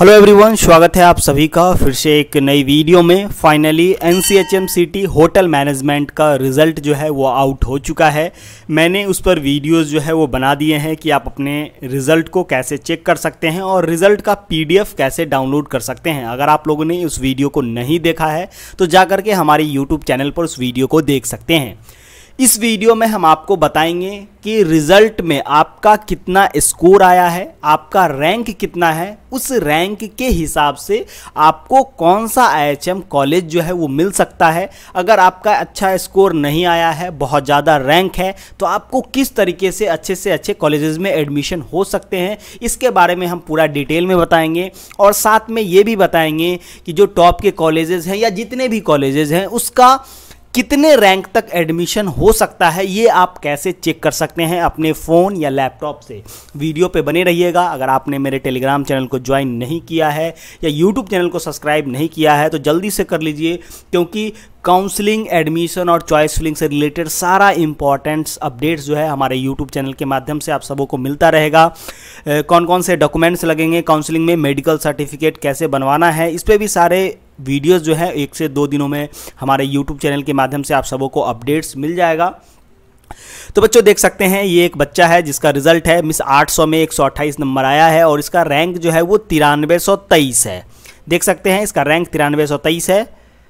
hello everyone स्वागत है आप सभी का फिर से एक नई वीडियो में finally N C H M C T hotel management का रिज़ल्ट जो है वो आउट हो चुका है मैंने उस पर वीडियोस जो है वो बना दिए हैं कि आप अपने रिज़ल्ट को कैसे चेक कर सकते हैं और रिज़ल्ट का पीडीएफ कैसे डाउनलोड कर सकते हैं अगर आप लोगों ने उस वीडियो को नहीं देखा है तो जा के हमारे यूट्यूब चैनल पर उस वीडियो को देख सकते हैं इस वीडियो में हम आपको बताएंगे कि रिजल्ट में आपका कितना स्कोर आया है आपका रैंक कितना है उस रैंक के हिसाब से आपको कौन सा आईएचएम कॉलेज जो है वो मिल सकता है अगर आपका अच्छा स्कोर नहीं आया है बहुत ज़्यादा रैंक है तो आपको किस तरीके से अच्छे से अच्छे कॉलेजेस में एडमिशन हो सकते हैं इसके बारे में हम पूरा डिटेल में बताएंगे और साथ में ये भी बताएंगे कि जो टॉप के कॉलेजेस हैं या जितने भी कॉलेजेस हैं उसका कितने रैंक तक एडमिशन हो सकता है ये आप कैसे चेक कर सकते हैं अपने फ़ोन या लैपटॉप से वीडियो पे बने रहिएगा अगर आपने मेरे टेलीग्राम चैनल को ज्वाइन नहीं किया है या यूट्यूब चैनल को सब्सक्राइब नहीं किया है तो जल्दी से कर लीजिए क्योंकि काउंसलिंग एडमिशन और चॉइस फिलिंग से रिलेटेड सारा इंपॉर्टेंट्स अपडेट्स जो है हमारे यूट्यूब चैनल के माध्यम से आप सबों को मिलता रहेगा कौन कौन से डॉक्यूमेंट्स लगेंगे काउंसलिंग में मेडिकल सर्टिफिकेट कैसे बनवाना है इस पर भी सारे वीडियोस जो है एक से दो दिनों में हमारे यूट्यूब चैनल के माध्यम से आप सबों को अपडेट्स मिल जाएगा तो बच्चों देख सकते हैं ये एक बच्चा है जिसका रिजल्ट है मिस 800 में एक नंबर आया है और इसका रैंक जो है वो तिरानवे है देख सकते हैं इसका रैंक तिरानवे है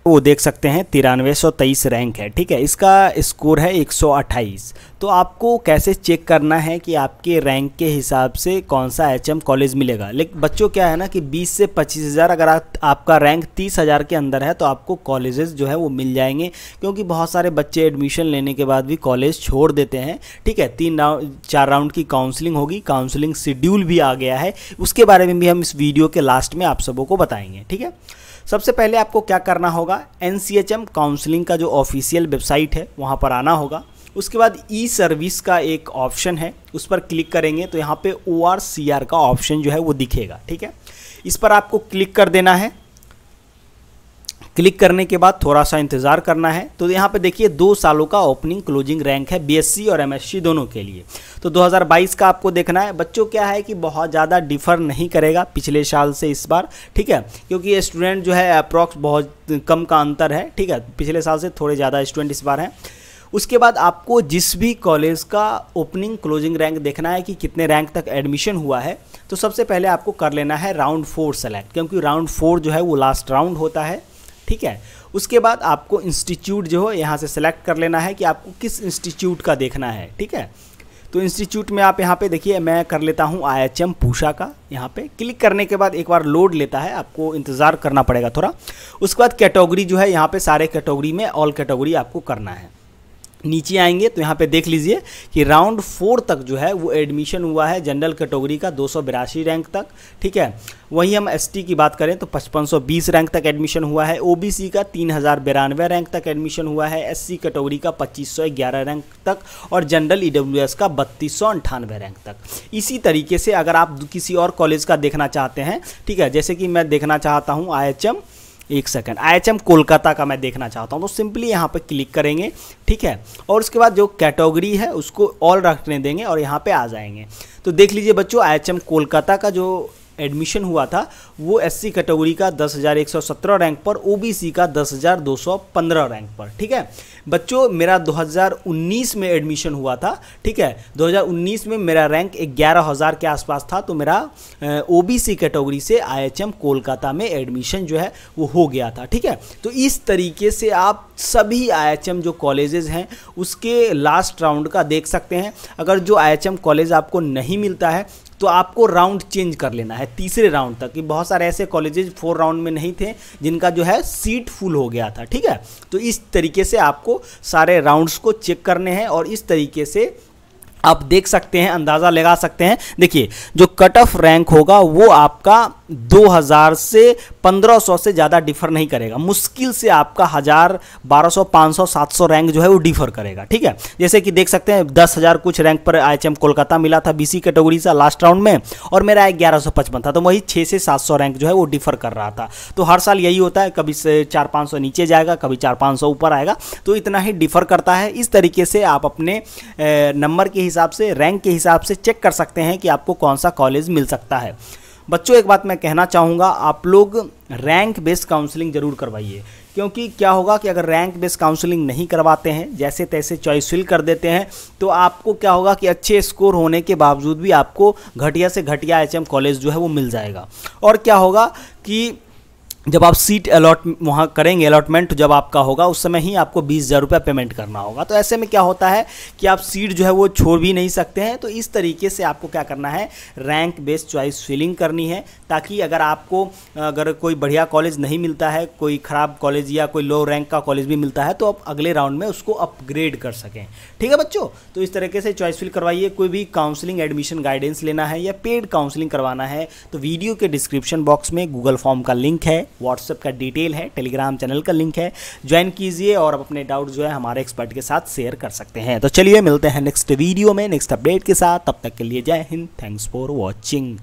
वो देख सकते हैं तिरानवे सौ तेईस रैंक है ठीक है इसका स्कोर है एक सौ अट्ठाईस तो आपको कैसे चेक करना है कि आपके रैंक के हिसाब से कौन सा एचएम कॉलेज मिलेगा लेकिन बच्चों क्या है ना कि बीस से पच्चीस हज़ार अगर आप, आपका रैंक तीस हज़ार के अंदर है तो आपको कॉलेजेस जो है वो मिल जाएंगे क्योंकि बहुत सारे बच्चे एडमिशन लेने के बाद भी कॉलेज छोड़ देते हैं ठीक है तीन राउंड चार राउंड की काउंसलिंग होगी काउंसलिंग शेड्यूल भी आ गया है उसके बारे में भी हम इस वीडियो के लास्ट में आप सबों को बताएंगे ठीक है सबसे पहले आपको क्या करना होगा एन काउंसलिंग का जो ऑफिशियल वेबसाइट है वहाँ पर आना होगा उसके बाद ई सर्विस का एक ऑप्शन है उस पर क्लिक करेंगे तो यहाँ पे ओ का ऑप्शन जो है वो दिखेगा ठीक है इस पर आपको क्लिक कर देना है क्लिक करने के बाद थोड़ा सा इंतज़ार करना है तो यहाँ पे देखिए दो सालों का ओपनिंग क्लोजिंग रैंक है बीएससी और एमएससी दोनों के लिए तो 2022 का आपको देखना है बच्चों क्या है कि बहुत ज़्यादा डिफर नहीं करेगा पिछले साल से इस बार ठीक है क्योंकि स्टूडेंट जो है अप्रॉक्स बहुत कम का अंतर है ठीक है पिछले साल से थोड़े ज़्यादा स्टूडेंट इस बार हैं उसके बाद आपको जिस भी कॉलेज का ओपनिंग क्लोजिंग रैंक देखना है कि कितने रैंक तक एडमिशन हुआ है तो सबसे पहले आपको कर लेना है राउंड फोर सेलेक्ट क्योंकि राउंड फोर जो है वो लास्ट राउंड होता है ठीक है उसके बाद आपको इंस्टीट्यूट जो हो यहाँ से सेलेक्ट कर लेना है कि आपको किस इंस्टीट्यूट का देखना है ठीक है तो इंस्टीट्यूट में आप यहाँ पे देखिए मैं कर लेता हूँ आई एच एम पूषा का यहाँ पे क्लिक करने के बाद एक बार लोड लेता है आपको इंतज़ार करना पड़ेगा थोड़ा उसके बाद कैटेगरी जो है यहाँ पे सारे कैटेगरी में ऑल कैटेगरी आपको करना है नीचे आएंगे तो यहाँ पे देख लीजिए कि राउंड फोर तक जो है वो एडमिशन हुआ है जनरल कैटेगरी का दो रैंक तक ठीक है वहीं हम एसटी की बात करें तो 5520 रैंक तक एडमिशन हुआ है ओबीसी का तीन रैंक तक एडमिशन हुआ है एससी कैटेगरी का 2511 रैंक तक और जनरल ईडब्ल्यूएस e का बत्तीस रैंक तक इसी तरीके से अगर आप किसी और कॉलेज का देखना चाहते हैं ठीक है जैसे कि मैं देखना चाहता हूँ आई एक सेकंड आईएचएम कोलकाता का मैं देखना चाहता हूँ तो सिंपली यहाँ पर क्लिक करेंगे ठीक है और उसके बाद जो कैटेगरी है उसको ऑल रखने देंगे और यहाँ पर आ जाएंगे तो देख लीजिए बच्चों आई कोलकाता का जो एडमिशन हुआ था वो एससी कैटेगरी का 10,117 रैंक पर ओबीसी का 10,215 रैंक पर ठीक है बच्चों मेरा 2019 में एडमिशन हुआ था ठीक है 2019 में मेरा रैंक 11,000 के आसपास था तो मेरा ओबीसी कैटेगरी से आईएचएम कोलकाता में एडमिशन जो है वो हो गया था ठीक है तो इस तरीके से आप सभी आईएचएम जो कॉलेजेस हैं उसके लास्ट राउंड का देख सकते हैं अगर जो आईएचएम कॉलेज आपको नहीं मिलता है तो आपको राउंड चेंज कर लेना है तीसरे राउंड तक कि बहुत सारे ऐसे कॉलेजेज फोर राउंड में नहीं थे जिनका जो है सीट फुल हो गया था ठीक है तो इस तरीके से आपको सारे राउंड्स को चेक करने हैं और इस तरीके से आप देख सकते हैं अंदाज़ा लगा सकते हैं देखिए जो कट ऑफ रैंक होगा वो आपका 2000 से 1500 से ज़्यादा डिफर नहीं करेगा मुश्किल से आपका हज़ार 1200 500 700 रैंक जो है वो डिफर करेगा ठीक है जैसे कि देख सकते हैं दस हज़ार कुछ रैंक पर आई कोलकाता मिला था बीसी कैटेगरी से लास्ट राउंड में और मेरा ग्यारह था तो वही छः से सात रैंक जो है वो डिफर कर रहा था तो हर साल यही होता है कभी से चार पाँच नीचे जाएगा कभी चार पाँच ऊपर आएगा तो इतना ही डिफर करता है इस तरीके से आप अपने नंबर के हिसाब से रैंक के हिसाब से चेक कर सकते हैं कि आपको कौन सा कॉलेज मिल सकता है बच्चों एक बात मैं कहना चाहूँगा आप लोग रैंक बेस्ड काउंसलिंग ज़रूर करवाइए क्योंकि क्या होगा कि अगर रैंक बेस्ड काउंसलिंग नहीं करवाते हैं जैसे तैसे चॉइस फिल कर देते हैं तो आपको क्या होगा कि अच्छे स्कोर होने के बावजूद भी आपको घटिया से घटिया एच HM कॉलेज जो है वो मिल जाएगा और क्या होगा कि जब आप सीट अलॉट वहाँ करेंगे अलॉटमेंट जब आपका होगा उस समय ही आपको बीस हज़ार रुपया पेमेंट करना होगा तो ऐसे में क्या होता है कि आप सीट जो है वो छोड़ भी नहीं सकते हैं तो इस तरीके से आपको क्या करना है रैंक बेस्ड चॉइस फिलिंग करनी है ताकि अगर आपको अगर कोई बढ़िया कॉलेज नहीं मिलता है कोई ख़राब कॉलेज या कोई लो रैंक का कॉलेज भी मिलता है तो आप अगले राउंड में उसको अपग्रेड कर सकें ठीक है बच्चों तो इस तरीके से चॉइस फिल करवाइए कोई भी काउंसलिंग एडमिशन गाइडेंस लेना है या पेड काउंसलिंग करवाना है तो वीडियो के डिस्क्रिप्शन बॉक्स में गूगल फॉर्म का लिंक है व्हाट्सएप का डिटेल है टेलीग्राम चैनल का लिंक है ज्वाइन कीजिए और आप अपने डाउट जो है हमारे एक्सपर्ट के साथ शेयर कर सकते हैं तो चलिए मिलते हैं नेक्स्ट वीडियो में नेक्स्ट अपडेट के साथ तब तक के लिए जय हिंद थैंक्स फॉर वॉचिंग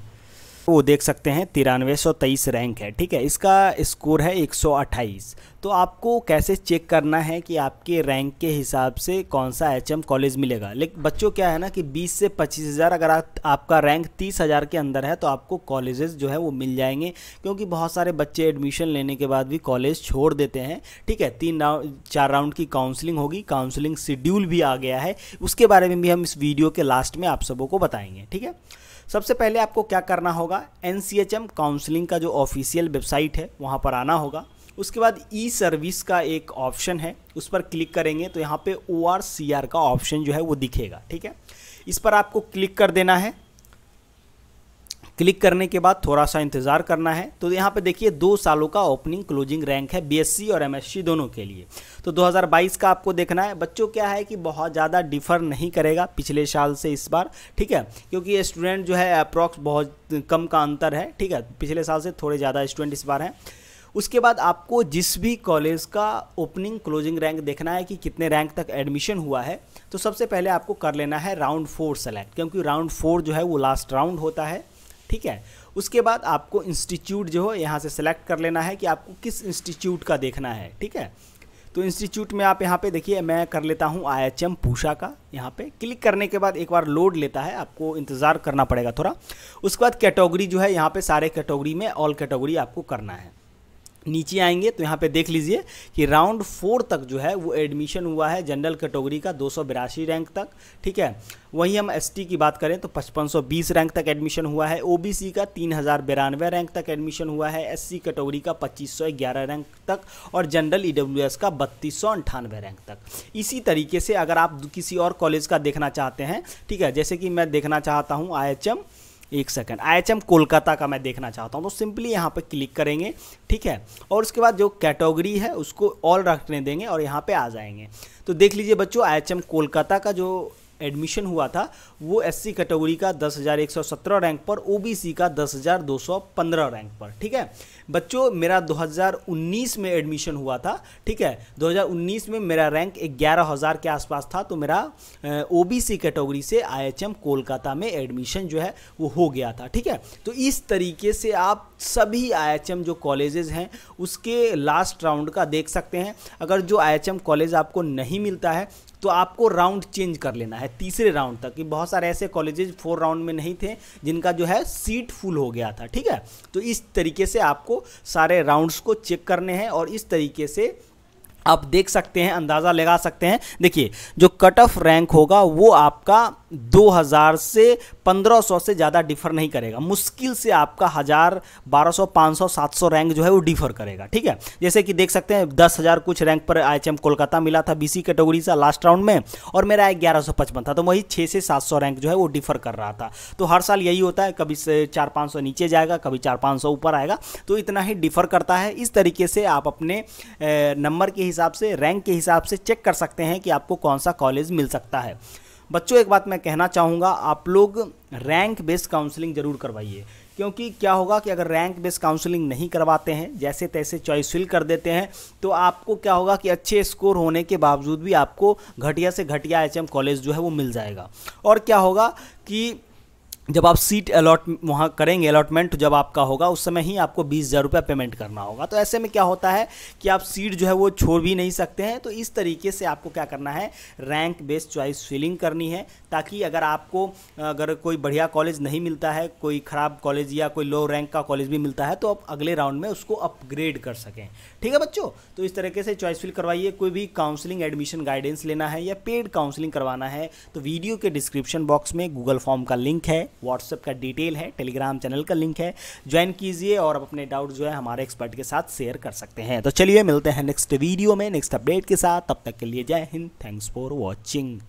वो देख सकते हैं तिरानवे सौ तेईस रैंक है ठीक है इसका स्कोर है एक सौ अट्ठाईस तो आपको कैसे चेक करना है कि आपके रैंक के हिसाब से कौन सा एच एम कॉलेज मिलेगा लेकिन बच्चों क्या है ना कि बीस से पच्चीस हज़ार अगर आपका रैंक तीस हज़ार के अंदर है तो आपको कॉलेजेस जो है वो मिल जाएंगे क्योंकि बहुत सारे बच्चे एडमिशन लेने के बाद भी कॉलेज छोड़ देते हैं ठीक है तीन राउंड चार राउंड की काउंसलिंग होगी काउंसलिंग शेड्यूल भी आ गया है उसके बारे में भी हम इस वीडियो के लास्ट में आप सबों को बताएंगे ठीक है सबसे पहले आपको क्या करना होगा एन काउंसलिंग का जो ऑफिशियल वेबसाइट है वहाँ पर आना होगा उसके बाद ई सर्विस का एक ऑप्शन है उस पर क्लिक करेंगे तो यहाँ पे ओ आर सी आर का ऑप्शन जो है वो दिखेगा ठीक है इस पर आपको क्लिक कर देना है क्लिक करने के बाद थोड़ा सा इंतज़ार करना है तो यहाँ पे देखिए दो सालों का ओपनिंग क्लोजिंग रैंक है बीएससी और एमएससी दोनों के लिए तो 2022 का आपको देखना है बच्चों क्या है कि बहुत ज़्यादा डिफर नहीं करेगा पिछले साल से इस बार ठीक है क्योंकि स्टूडेंट जो है अप्रॉक्स बहुत कम का अंतर है ठीक है पिछले साल से थोड़े ज़्यादा स्टूडेंट इस बार हैं उसके बाद आपको जिस भी कॉलेज का ओपनिंग क्लोजिंग रैंक देखना है कि कितने रैंक तक एडमिशन हुआ है तो सबसे पहले आपको कर लेना है राउंड फोर सेलेक्ट क्योंकि राउंड फोर जो है वो लास्ट राउंड होता है ठीक है उसके बाद आपको इंस्टीट्यूट जो हो यहाँ से सेलेक्ट कर लेना है कि आपको किस इंस्टीट्यूट का देखना है ठीक है तो इंस्टीट्यूट में आप यहाँ पे देखिए मैं कर लेता हूँ आई एच एम पूषा का यहाँ पे क्लिक करने के बाद एक बार लोड लेता है आपको इंतज़ार करना पड़ेगा थोड़ा उसके बाद कैटेगरी जो है यहाँ पे सारे कैटेगरी में ऑल कैटेगरी आपको करना है नीचे आएंगे तो यहाँ पे देख लीजिए कि राउंड फोर तक जो है वो एडमिशन हुआ है जनरल कैटेगरी का दो रैंक तक ठीक है वहीं हम एसटी की बात करें तो 5520 रैंक तक एडमिशन हुआ है ओबीसी का तीन रैंक तक एडमिशन हुआ है एससी कैटेगरी का 2511 रैंक तक और जनरल ईडब्ल्यूएस e का बत्तीस रैंक तक इसी तरीके से अगर आप किसी और कॉलेज का देखना चाहते हैं ठीक है जैसे कि मैं देखना चाहता हूँ आई एक सेकंड आईएचएम कोलकाता का मैं देखना चाहता हूँ तो सिंपली यहाँ पर क्लिक करेंगे ठीक है और उसके बाद जो कैटेगरी है उसको ऑल रखने देंगे और यहाँ पर आ जाएंगे तो देख लीजिए बच्चों आई कोलकाता का जो एडमिशन हुआ था वो एससी कैटेगरी का 10,117 रैंक पर ओबीसी का 10,215 रैंक पर ठीक है बच्चों मेरा 2019 में एडमिशन हुआ था ठीक है 2019 में मेरा रैंक ग्यारह हज़ार के आसपास था तो मेरा ओ बी सी कैटेगरी से आई एच एम कोलकाता में एडमिशन जो है वो हो गया था ठीक है तो इस तरीके से आप सभी आई एच एम जो कॉलेजेस हैं उसके लास्ट राउंड का देख सकते हैं अगर जो आई एच एम कॉलेज आपको नहीं मिलता है तो आपको राउंड चेंज कर लेना है तीसरे राउंड तक कि बहुत सारे ऐसे कॉलेजेज फोर राउंड में नहीं थे जिनका जो है सीट फुल हो गया था ठीक है तो इस तरीके से आपको सारे राउंड्स को चेक करने हैं और इस तरीके से आप देख सकते हैं अंदाज़ा लगा सकते हैं देखिए जो कट ऑफ रैंक होगा वो आपका 2000 से 1500 से ज़्यादा डिफर नहीं करेगा मुश्किल से आपका हज़ार 1200 500 700 रैंक जो है वो डिफर करेगा ठीक है जैसे कि देख सकते हैं 10000 कुछ रैंक पर आई कोलकाता मिला था बीसी कैटेगरी से लास्ट राउंड में और मेरा ग्यारह सौ पचपन था तो वही छः से सात सौ रैंक जो है वो डिफर कर रहा था तो हर साल यही होता है कभी से चार पाँच सौ नीचे जाएगा कभी चार पाँच सौ ऊपर आएगा तो इतना ही डिफर करता है इस तरीके से आप अपने नंबर के हिसाब से रैंक के हिसाब से चेक कर सकते हैं कि आपको कौन सा कॉलेज मिल सकता है बच्चों एक बात मैं कहना चाहूँगा आप लोग रैंक बेस्ड काउंसलिंग ज़रूर करवाइए क्योंकि क्या होगा कि अगर रैंक बेस्ड काउंसलिंग नहीं करवाते हैं जैसे तैसे चॉइस फिल कर देते हैं तो आपको क्या होगा कि अच्छे स्कोर होने के बावजूद भी आपको घटिया से घटिया एच कॉलेज जो है वो मिल जाएगा और क्या होगा कि जब आप सीट अलॉट वहाँ करेंगे अलॉटमेंट तो जब आपका होगा उस समय ही आपको बीस हज़ार रुपया पेमेंट करना होगा तो ऐसे में क्या होता है कि आप सीट जो है वो छोड़ भी नहीं सकते हैं तो इस तरीके से आपको क्या करना है रैंक बेस्ड चॉइस फिलिंग करनी है ताकि अगर आपको अगर कोई बढ़िया कॉलेज नहीं मिलता है कोई ख़राब कॉलेज या कोई लो रैंक का कॉलेज भी मिलता है तो आप अगले राउंड में उसको अपग्रेड कर सकें ठीक है बच्चों तो इस तरीके से चॉइस फिल करवाइए कोई भी काउंसलिंग एडमिशन गाइडेंस लेना है या पेड काउंसलिंग करवाना है तो वीडियो के डिस्क्रिप्शन बॉक्स में गूगल फॉर्म का लिंक है व्हाट्सएप का डिटेल है टेलीग्राम चैनल का लिंक है ज्वाइन कीजिए और आप अपने डाउट जो है हमारे एक्सपर्ट के साथ शेयर कर सकते हैं तो चलिए मिलते हैं नेक्स्ट वीडियो में नेक्स्ट अपडेट के साथ तब तक के लिए जय हिंद थैंक्स फॉर वॉचिंग